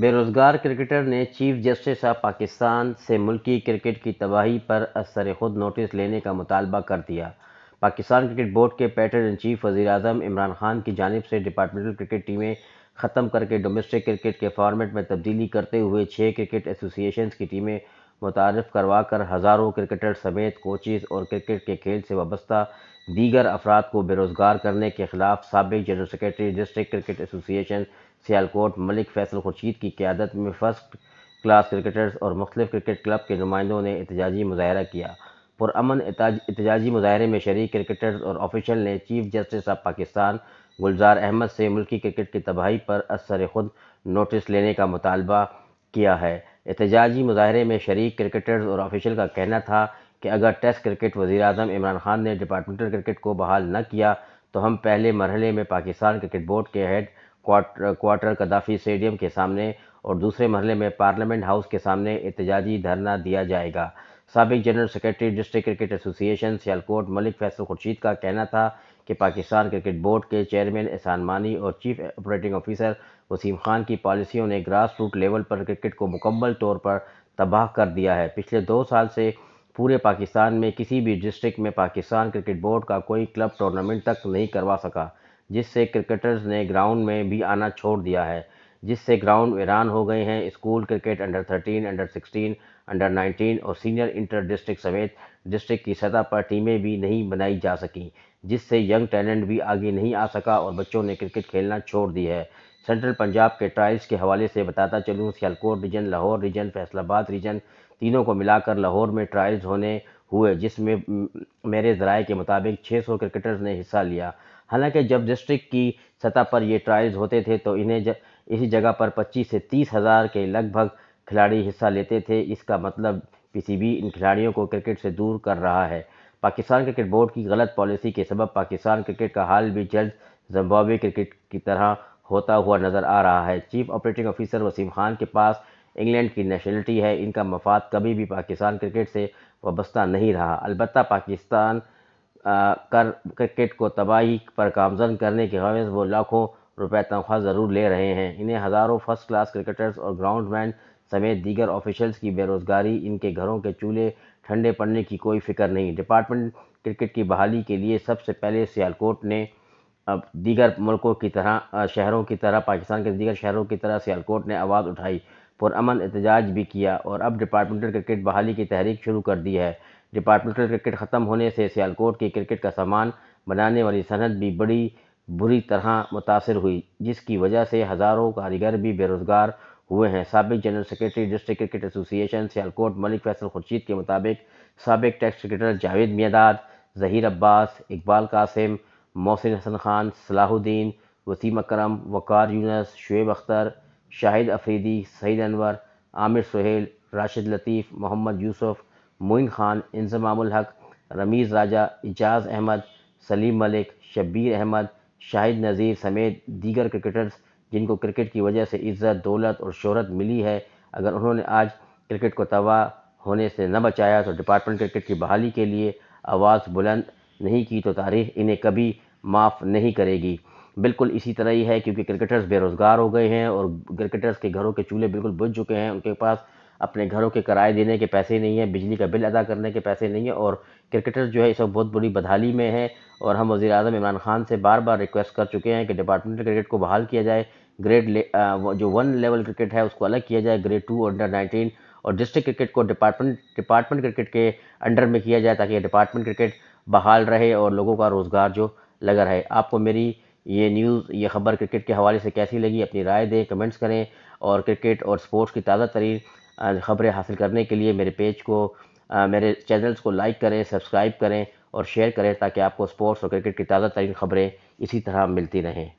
बेरोज़गार क्रिकेटर ने chief justice of Pakistan से मुल्की क्रिकेट की तबाही पर असर खुद नोटिस लेने का मुतालबा कर दिया पाकिस्तान क्रिकेट बोर्ड के पैटर्न इन चीफ वजी अजम इमरान खान की जानब से डिपार्टमेंटल क्रिकेट टीमें ख़त्म करके डोमेस्टिक क्रिकेट के फॉर्मेट में तब्दीली करते हुए छः क्रिकेट एसोसिएशन की टीमें मुतारफ़ करवा कर हज़ारों क्रिकेटर समेत कोचेज़ और क्रिकेट के खेल से वाबस्ता दीगर अफराद को बेरोज़गार करने के खिलाफ सबक general secretary district cricket association Sialkot Malik Faisal Khurshid की क्यादत में फर्स्ट क्लास क्रिकेटर्स और मुख्तफ क्रिकेट क्लब के नुमाइंदों ने एहतजाजी मुजाहरा किया पुरान एहतजाजी मुजाहरे में शरीक क्रिकेटर्स और ऑफिशल ने chief justice of Pakistan Gulzar Ahmed से मुल्की क्रिकेट की तबाही पर असर खुद नोटिस लेने का मुतालबा किया है एहतजाजी मुजाहरे में शरीक क्रिकेटर्स और ऑफिशल का कहना था कि अगर टेस्ट क्रिकेट वजी अजम इमरान खान ने डिपार्टमेंटल क्रिकेट को बहाल न किया तो हम पहले मरहले में पाकिस्तान क्रिकेट बोर्ड के हेड क्वार्टर कदाफी स्टेडियम के सामने और दूसरे मरहले में पार्लियामेंट हाउस के सामने एहतजाजी धरना दिया जाएगा सबक general secretary district cricket association Sialkot Malik Faisal Khurshid का कहना था कि पाकिस्तान क्रिकेट बोर्ड के चेयरमैन एहसान मानी और chief operating officer Wasim Khan की पॉलिसियों ने ग्रास रूट लेवल पर क्रिकेट को मुकम्मल तौर पर तबाह कर दिया है पिछले दो साल से पूरे पाकिस्तान में किसी भी डिस्ट्रिक्ट में पाकिस्तान क्रिकेट बोर्ड का कोई क्लब टूर्नामेंट तक नहीं करवा सका जिससे क्रिकेटर्स ने ग्राउंड में भी आना छोड़ दिया है जिससे ग्राउंड वीरान हो गए हैं school cricket under 13, under 16, under 19 और सीनियर इंटर डिस्ट्रिक्ट समेत डिस्ट्रिक्ट की सतह पर टीमें भी नहीं बनाई जा सकें जिससे यंग टैलेंट भी आगे नहीं आ सका और बच्चों ने क्रिकेट खेलना छोड़ दी है सेंट्रल पंजाब के ट्रायल्स के हवाले से बताता चलूँ Sialkot region Lahore region Faisalabad region तीनों को मिलाकर लाहौर में ट्रायल्स होने हुए जिसमें मेरे ज़राए के मुताबिक 600 क्रिकेटर्स ने हिस्सा लिया हालांकि जब डिस्ट्रिक्ट की सतह पर ये ट्रायल्स होते थे तो इन्हें जब इसी जगह पर पच्चीस से तीस हज़ार के लगभग खिलाड़ी हिस्सा लेते थे इसका मतलब पीसीबी इन खिलाड़ियों को क्रिकेट से दूर कर रहा है पाकिस्तान क्रिकेट बोर्ड की गलत पॉलिसी के सबब पाकिस्तान क्रिकेट का हाल भी जल्द जम्बावे क्रिकेट की तरह होता हुआ नज़र आ रहा है chief operating officer Wasim Khan के पास इंग्लैंड की नेशनलिटी है इनका मफाद कभी भी पाकिस्तान क्रिकेट से वाबस्ता नहीं रहा अलबत् पाकिस्तान आ, कर क्रिकेट को तबाही पर कामजन करने के हवस वो लाखों रुपए तनख्वाह ज़रूर ले रहे हैं इन्हें हज़ारों फर्स्ट क्लास क्रिकेटर्स और ग्राउंडमैन समेत दीगर ऑफिशल्स की बेरोज़गारी इनके घरों के चूल्हे ठंडे पड़ने की कोई फिक्र नहीं डिपार्टमेंट क्रिकेट की बहाली के लिए सबसे पहले सियालकोट ने अब दीगर मुल्कों की तरह शहरों की तरह पाकिस्तान के दीगर शहरों की तरह सियालकोट ने आवाज़ उठाई पुरमन एहतजाज भी किया और अब डिपार्टमेंटल क्रिकेट बहाली की तहरीक शुरू कर दी है डिपार्टमेंटल क्रिकेट ख़त्म होने से सियालकोट की क्रिकेट का सामान बनाने वाली सनत भी बड़ी बुरी तरह मुतासर हुई जिसकी वजह से हज़ारों कारीगर भी बेरोज़गार हुए हैं सबक general secretary district cricket association Sialkot Malik Faisal Khurshid के मुताबिक सबक टेक्स क्रिकेटर जावेद मियादाद जहीर अब्बास इकबाल कासिम मोहसिन हसन खान सलाहुद्दीन वसीम अक्रम वक़ार यूनस शुएब अख्तर शाहिद अफरीदी सईद अनवर आमिर सुहेल राशिद लतीफ़ मोहम्मद यूसुफ मोइन खान इंजमाम हक रमीज़ राजा एजाज अहमद सलीम मलिक शब्बीर अहमद शाहिद नज़ीर समेत दीगर क्रिकेटर्स जिनको क्रिकेट की वजह से इज़्ज़त दौलत और शहरत मिली है अगर उन्होंने आज क्रिकेट को तबाह होने से न बचाया तो डिपार्टमेंट क्रिकेट की बहाली के लिए आवाज़ बुलंद नहीं की तो तारीख इन्हें कभी माफ़ नहीं करेगी बिल्कुल इसी तरह ही है क्योंकि क्रिकेटर्स बेरोज़गार हो गए हैं और क्रिकेटर्स के घरों के चूल्हे बिल्कुल बुझ चुके हैं उनके पास अपने घरों के किराए देने के पैसे नहीं हैं बिजली का बिल अदा करने के पैसे नहीं हैं और क्रिकेटर जो है इस वक्त बहुत बड़ी बदहाली में है और हम वज़ी अजम इमरान खान से बार बार रिक्वेस्ट कर चुके हैं कि डिपार्टमेंटल क्रिकेट को बहाल किया जाए ग्रेड जो वन लेवल क्रिकेट है उसको अलग किया जाए ग्रेड टू अंडर नाइनटीन और डिस्ट्रिक्ट क्रिकेट को डिपार्टमेंट डिपार्टमेंट क्रिकेट के अंडर में किया जाए ताकि डिपार्टमेंट क्रिकेट बहाल रहे और लोगों का रोज़गार जो लगा रहे आपको मेरी ये न्यूज़ ये खबर क्रिकेट के हवाले से कैसी लगी अपनी राय दें कमेंट्स करें और क्रिकेट और स्पोर्ट्स की ताज़ा तरीन ख़बरें हासिल करने के लिए मेरे पेज को मेरे चैनल्स को लाइक करें सब्सक्राइब करें और शेयर करें ताकि आपको स्पोर्ट्स और क्रिकेट की ताज़ा तरीन ख़बरें इसी तरह मिलती रहें